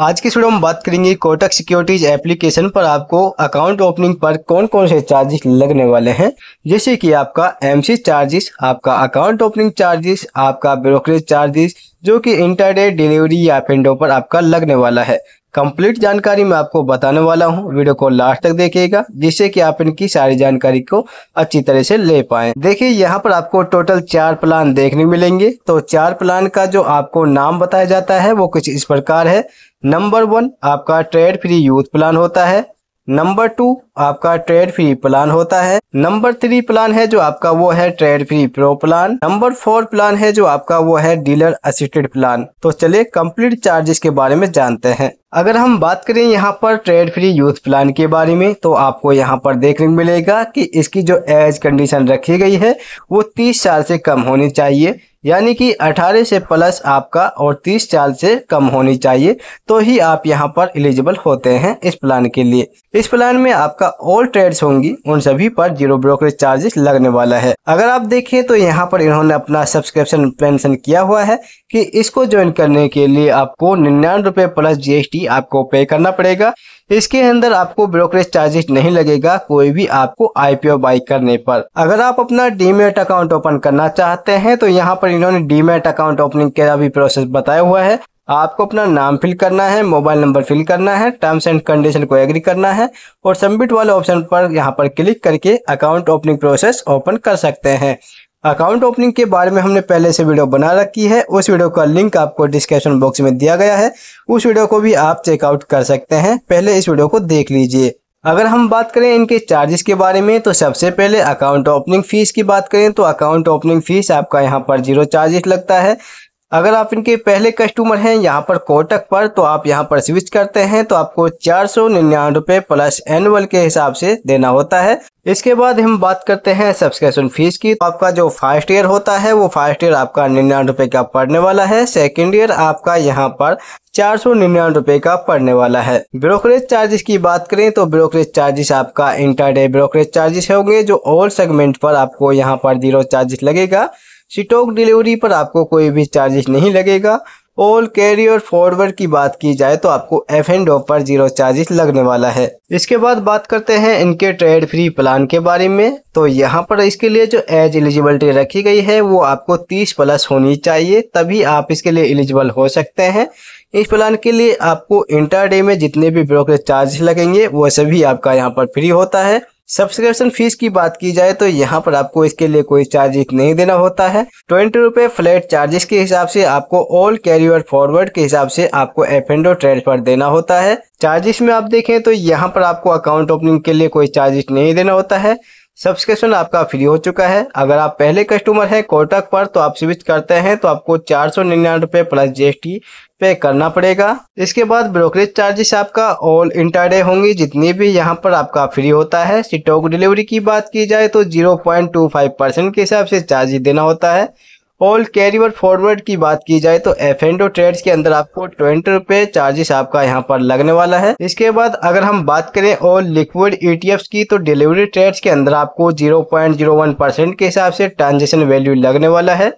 आज की वीडियो में बात करेंगे कोटक सिक्योरिटीज एप्लीकेशन पर आपको अकाउंट ओपनिंग पर कौन कौन से चार्जेस लगने वाले हैं जैसे कि आपका एमसी चार्जेस आपका अकाउंट ओपनिंग चार्जेस आपका ब्रोकरेज चार्जेस जो कि इंटरडे डिलीवरी या फिर पर आपका लगने वाला है कंप्लीट जानकारी मैं आपको बताने वाला हूँ वीडियो को लास्ट तक देखिएगा जिससे कि आप इनकी सारी जानकारी को अच्छी तरह से ले पाए देखिए यहाँ पर आपको टोटल चार प्लान देखने मिलेंगे तो चार प्लान का जो आपको नाम बताया जाता है वो कुछ इस प्रकार है नंबर वन आपका ट्रेड फ्री यूथ प्लान होता है नंबर टू आपका ट्रेड फ्री प्लान होता है नंबर थ्री प्लान है जो आपका वो है trade free pro plan number four plan है जो आपका वो है डीलर असिस्टेड प्लान तो चलिए कंप्लीट चार्जेस के बारे में जानते हैं अगर हम बात करें यहाँ पर ट्रेड फ्री यूथ प्लान के बारे में तो आपको यहाँ पर देखने मिलेगा कि इसकी जो एज कंडीशन रखी गई है वो तीस साल से कम होनी चाहिए यानी कि 18 से प्लस आपका और 30 साल से कम होनी चाहिए तो ही आप यहाँ पर एलिजिबल होते हैं इस प्लान के लिए इस प्लान में आपका ऑल ट्रेड्स होंगी उन सभी पर जीरो ब्रोकरेज चार्जेस लगने वाला है अगर आप देखें तो यहाँ पर इन्होंने अपना सब्सक्रिप्शन पेंशन किया हुआ है कि इसको ज्वाइन करने के लिए आपको निन्यानवे प्लस जी आपको पे करना पड़ेगा इसके अंदर आपको ब्रोकरेज चार्जेस नहीं लगेगा कोई भी आपको आईपीओ बाई करने पर अगर आप अपना डीमेट अकाउंट ओपन करना चाहते हैं तो यहाँ पर इन्होंने डीमेट अकाउंट ओपनिंग का भी प्रोसेस बताया हुआ है आपको अपना नाम फिल करना है मोबाइल नंबर फिल करना है टर्म्स एंड कंडीशन को एग्री करना है और सबमिट वाले ऑप्शन पर यहाँ पर क्लिक करके अकाउंट ओपनिंग प्रोसेस ओपन कर सकते हैं अकाउंट ओपनिंग के बारे में हमने पहले से वीडियो बना रखी है उस वीडियो का लिंक आपको डिस्क्रिप्शन बॉक्स में दिया गया है उस वीडियो को भी आप चेकआउट कर सकते हैं पहले इस वीडियो को देख लीजिए अगर हम बात करें इनके चार्जेस के बारे में तो सबसे पहले अकाउंट ओपनिंग फीस की बात करें तो अकाउंट ओपनिंग फीस आपका यहाँ पर जीरो चार्जेस लगता है अगर आप इनके पहले कस्टमर हैं यहाँ पर कोटक पर तो आप यहाँ पर स्विच करते हैं तो आपको चार सौ निन्यानवे रूपए प्लस एनुअल के हिसाब से देना होता है इसके बाद हम बात करते हैं सब्सक्रिप्शन फीस की तो आपका जो फर्स्ट ईयर होता है वो फर्स्ट ईयर आपका निन्यानवे रूपए का पड़ने वाला है सेकेंड ईयर आपका यहाँ पर चार सौ निन्यानवे रूपए का पड़ने वाला है ब्रोकरेज चार्जेस की बात करें तो ब्रोकरेज चार्जेस आपका इंटरडे ब्रोकरेज चार्जेस होंगे जो ऑल सेगमेंट पर आपको यहाँ पर जीरो चार्जेस लगेगा स्टॉक डिलीवरी पर आपको कोई भी चार्जेस नहीं लगेगा ऑल कैरियर फॉरवर्ड की बात की जाए तो आपको एफ एंड ओ पर जीरो चार्जेस लगने वाला है इसके बाद बात करते हैं इनके ट्रेड फ्री प्लान के बारे में तो यहाँ पर इसके लिए जो एज एलिजिबिलिटी रखी गई है वो आपको 30 प्लस होनी चाहिए तभी आप इसके लिए एलिजिबल हो सकते हैं इस प्लान के लिए आपको इंटर डे में जितने भी ब्रोकरेज चार्जेस लगेंगे वो सभी आपका यहाँ पर फ्री होता है सब्सक्रिप्शन फीस की बात की जाए तो यहाँ पर आपको इसके लिए कोई चार्जेस नहीं देना होता है ट्वेंटी रुपए फ्लैट चार्जेस के हिसाब से आपको ऑल कैरियर फॉरवर्ड के हिसाब से आपको एफ एंडो ट्रांसफर देना होता है चार्जेस में आप देखें तो यहाँ पर आपको अकाउंट ओपनिंग के लिए कोई चार्जेस नहीं देना होता है सब्सक्रिप्शन आपका फ्री हो चुका है अगर आप पहले कस्टमर हैं कोटक पर तो आप स्विच करते हैं तो आपको चार सौ निन्यानवे प्लस जी पे करना पड़ेगा इसके बाद ब्रोकरेज चार्जेस आपका ऑल इंटरडे होंगी जितनी भी यहाँ पर आपका फ्री होता है स्टॉक डिलीवरी की बात की जाए तो 0.25 परसेंट के हिसाब से चार्जेस देना होता है ऑल कैरी फॉरवर्ड की बात की जाए तो एफ एंडो ट्रेड के अंदर आपको ट्वेंटी रुपए चार्जेस आपका यहाँ पर लगने वाला है इसके बाद अगर हम बात करें ऑल लिक्विड ईटीएफ्स की तो डिलीवरी ट्रेड्स के अंदर आपको जीरो परसेंट के हिसाब से ट्रांजेक्शन वैल्यू लगने वाला है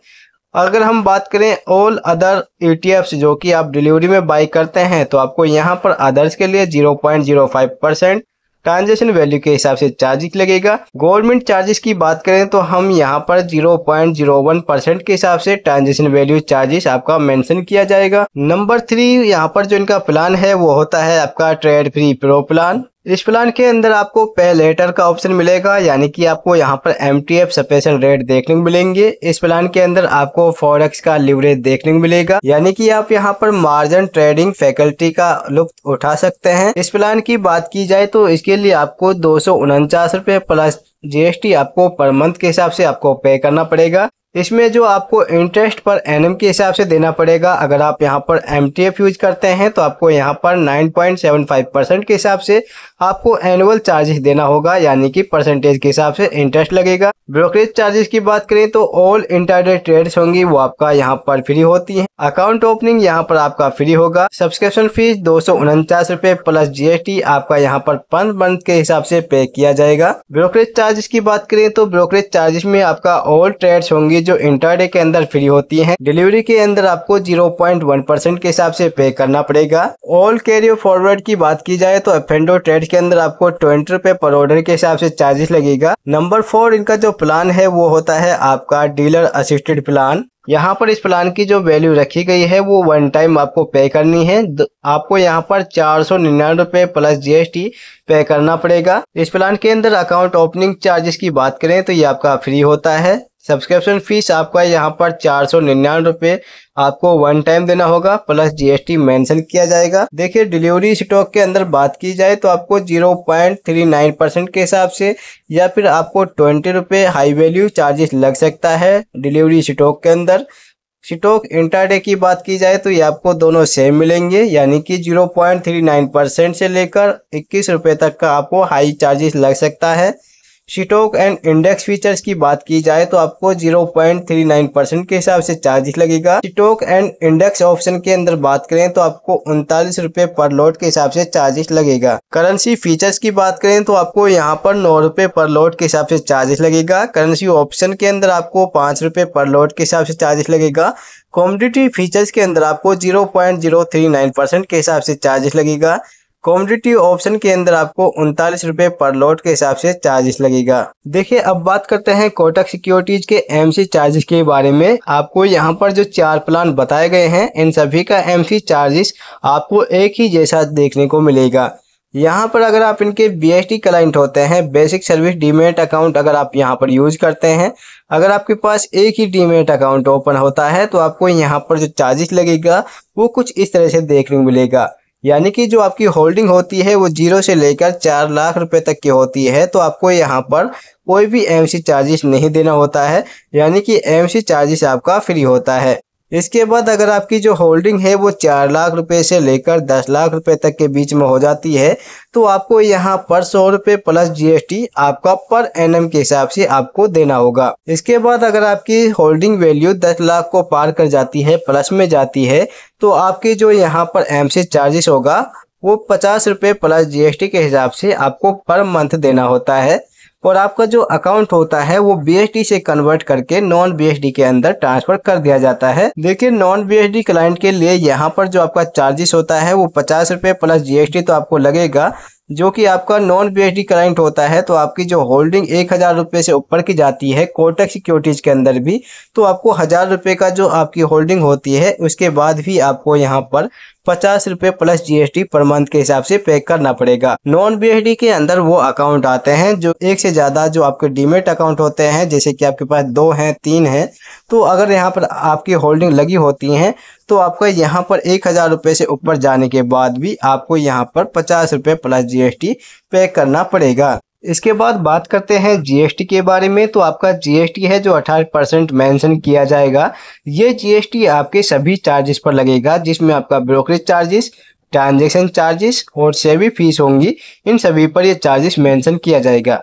अगर हम बात करें ऑल अदर ई जो कि आप डिलीवरी में बाई करते हैं तो आपको यहाँ पर अदर्स के लिए 0.05 परसेंट ट्रांजेक्शन वैल्यू के हिसाब से चार्जेस लगेगा गवर्नमेंट चार्जेस की बात करें तो हम यहाँ पर 0.01 परसेंट के हिसाब से ट्रांजेक्शन वैल्यू चार्जेस आपका मेंशन किया जाएगा नंबर थ्री यहाँ पर जो इनका प्लान है वो होता है आपका ट्रेड फ्री प्रो प्लान इस प्लान के अंदर आपको पे लेटर का ऑप्शन मिलेगा यानी कि आपको यहाँ पर M T F special rate देखने को मिलेंगे इस प्लान के अंदर आपको फॉरेक्स का लिवरेज देखने को मिलेगा यानी कि आप यहाँ पर मार्जिन ट्रेडिंग फैकल्टी का लुप्त उठा सकते हैं इस प्लान की बात की जाए तो इसके लिए आपको दो सौ प्लस जीएसटी आपको पर मंथ के हिसाब से आपको पे करना पड़ेगा इसमें जो आपको इंटरेस्ट पर एनएम के हिसाब से देना पड़ेगा अगर आप यहाँ पर एम यूज करते हैं तो आपको यहाँ पर 9.75 परसेंट के हिसाब से आपको एनुअल चार्जेस देना होगा यानी कि परसेंटेज के हिसाब से इंटरेस्ट लगेगा ब्रोकरेज चार्जेस की बात करें तो ऑल इंटरडे ट्रेड्स होंगी वो आपका यहाँ पर फ्री होती है अकाउंट ओपनिंग यहाँ पर आपका फ्री होगा सब्सक्रिप्शन फीस दो सौ प्लस जीएसटी आपका यहाँ पर पर मंथ के हिसाब से पे किया जाएगा ब्रोकरेज चार्जेस की बात करें तो ब्रोकरेज चार्जेस में आपका ऑल ट्रेड्स होंगी जो इंटरडे के अंदर फ्री होती है डिलीवरी के अंदर आपको जीरो के हिसाब से पे करना पड़ेगा ऑल कैरियर फॉरवर्ड की बात की जाए तो एफेंडो ट्रेड के अंदर आपको ट्वेंटी पर ऑर्डर के हिसाब से चार्जेस लगेगा नंबर फोर इनका जो प्लान है वो होता है आपका डीलर असिस्टेड प्लान यहाँ पर इस प्लान की जो वैल्यू रखी गई है वो वन टाइम आपको पे करनी है आपको यहाँ पर चार सौ निन्यानवे रुपये प्लस जीएसटी पे करना पड़ेगा इस प्लान के अंदर अकाउंट ओपनिंग चार्जेस की बात करें तो ये आपका फ्री होता है सब्सक्रिप्शन फीस आपका यहाँ पर चार सौ निन्यानवे रुपये आपको वन टाइम देना होगा प्लस जीएसटी मेंशन किया जाएगा देखिए डिलीवरी स्टॉक के अंदर बात की जाए तो आपको zero point three nine percent के हिसाब से या फिर आपको ट्वेंटी रुपये हाई वैल्यू चार्जेस लग सकता है डिलीवरी स्टॉक के अंदर स्टॉक इंटरडे की बात की जाए तो ये आपको दोनों सेम मिलेंगे यानी कि 0.39 परसेंट से लेकर इक्कीस रुपये तक का आपको हाई चार्जेस लग सकता है स्टॉक एंड इंडेक्स फीचर्स की बात की जाए तो आपको 0.39 परसेंट के हिसाब से चार्जेस लगेगा स्टॉक एंड इंडेक्स ऑप्शन के अंदर बात करें तो आपको उनतालीस रूपए पर लोड के हिसाब से चार्जेस लगेगा करेंसी फीचर्स की बात करें तो आपको यहाँ पर नौ रूपए पर लोड के हिसाब से चार्जेस लगेगा करेंसी ऑप्शन के अंदर आपको पांच पर लोड के हिसाब से चार्जेस लगेगा कॉम्पिटिटिव फीचर्स के अंदर आपको जीरो परसेंट के हिसाब से चार्जेस लगेगा कॉमोडिटी ऑप्शन के अंदर आपको उनतालीस रुपए पर लोट के हिसाब से चार्जेस लगेगा देखिए अब बात करते हैं कोटक सिक्योरिटीज के एमसी चार्जेस के बारे में आपको यहाँ पर जो चार प्लान बताए गए हैं इन सभी का एमसी चार्जेस आपको एक ही जैसा देखने को मिलेगा यहाँ पर अगर आप इनके बी क्लाइंट होते हैं बेसिक सर्विस डीमेट अकाउंट अगर आप यहाँ पर यूज करते हैं अगर आपके पास एक ही डीमेट अकाउंट ओपन होता है तो आपको यहाँ पर जो चार्जेस लगेगा वो कुछ इस तरह से देखने को मिलेगा यानी कि जो आपकी होल्डिंग होती है वो जीरो से लेकर चार लाख रुपए तक की होती है तो आपको यहाँ पर कोई भी एमसी चार्जेस नहीं देना होता है यानी कि एमसी चार्जेस आपका फ्री होता है इसके बाद अगर आपकी जो होल्डिंग है वो चार लाख रुपए से लेकर दस लाख रुपए तक के बीच में हो जाती है तो आपको यहाँ पर सौ रुपये प्लस जीएसटी आपका पर एनएम के हिसाब से आपको देना होगा इसके बाद अगर आपकी होल्डिंग वैल्यू दस लाख को पार कर जाती है प्लस में जाती है तो आपके जो यहाँ पर एम चार्जेस होगा वो पचास रुपए प्लस जीएसटी के हिसाब से आपको पर मंथ देना होता है और आपका जो अकाउंट होता है वो बी से कन्वर्ट करके नॉन बी के अंदर ट्रांसफर कर दिया जाता है देखिए नॉन बी क्लाइंट के लिए यहाँ पर जो आपका चार्जेस होता है वो पचास रुपये प्लस जी तो आपको लगेगा जो कि आपका नॉन बी क्लाइंट होता है तो आपकी जो होल्डिंग एक हज़ार रुपये से ऊपर की जाती है कोटक सिक्योरिटीज़ के अंदर भी तो आपको हज़ार रुपये का जो आपकी होल्डिंग होती है उसके बाद भी आपको यहाँ पर पचास रूपए प्लस जीएसटी पर मंथ के हिसाब से पे करना पड़ेगा नॉन बीएसडी के अंदर वो अकाउंट आते हैं जो एक से ज्यादा जो आपके डीमेट अकाउंट होते हैं जैसे कि आपके पास दो हैं तीन हैं तो अगर यहाँ पर आपकी होल्डिंग लगी होती हैं तो आपको यहाँ पर एक हज़ार रुपए से ऊपर जाने के बाद भी आपको यहाँ पर पचास रुपए प्लस जीएसटी पे करना पड़ेगा इसके बाद बात करते हैं जीएसटी के बारे में तो आपका जीएसटी है जो 18 परसेंट मैंसन किया जाएगा ये जीएसटी आपके सभी चार्जेस पर लगेगा जिसमें आपका ब्रोकरेज चार्जेस ट्रांजेक्शन चार्जेस और सेवी फीस होंगी इन सभी पर ये चार्जेस मैंशन किया जाएगा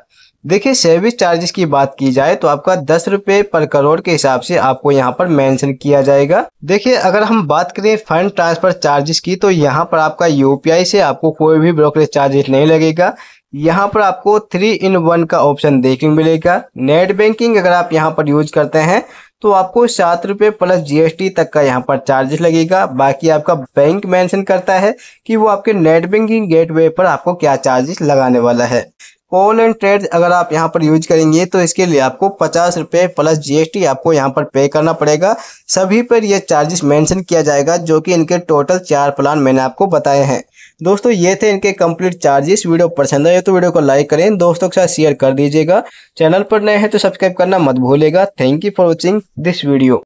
देखिए सर्विस चार्जेस की बात की जाए तो आपका दस रुपये पर करोड़ के हिसाब से आपको यहाँ पर मेंशन किया जाएगा देखिए अगर हम बात करें फंड ट्रांसफर चार्जेस की तो यहाँ पर आपका यूपीआई से आपको कोई भी ब्रोकरेज चार्जेस नहीं लगेगा यहाँ पर आपको थ्री इन वन का ऑप्शन देखने मिलेगा नेट बैंकिंग अगर आप यहाँ पर यूज करते हैं तो आपको सात रुपये प्लस जीएसटी तक का यहाँ पर चार्जेस लगेगा बाकी आपका बैंक मेंशन करता है कि वो आपके नेट बैंकिंग गेटवे पर आपको क्या चार्जेस लगाने वाला है कॉल एंड ट्रेड अगर आप यहाँ पर यूज करेंगे तो इसके लिए आपको पचास रुपये प्लस जीएसटी आपको यहाँ पर पे करना पड़ेगा सभी पर यह चार्जेस मैंशन किया जाएगा जो कि इनके टोटल चार प्लान मैंने आपको बताए हैं दोस्तों ये थे इनके कंप्लीट चार्जेस वीडियो पसंद आए तो वीडियो को लाइक करें दोस्तों के साथ शेयर कर दीजिएगा चैनल पर नए हैं तो सब्सक्राइब करना मत भूलेगा thank you for watching this video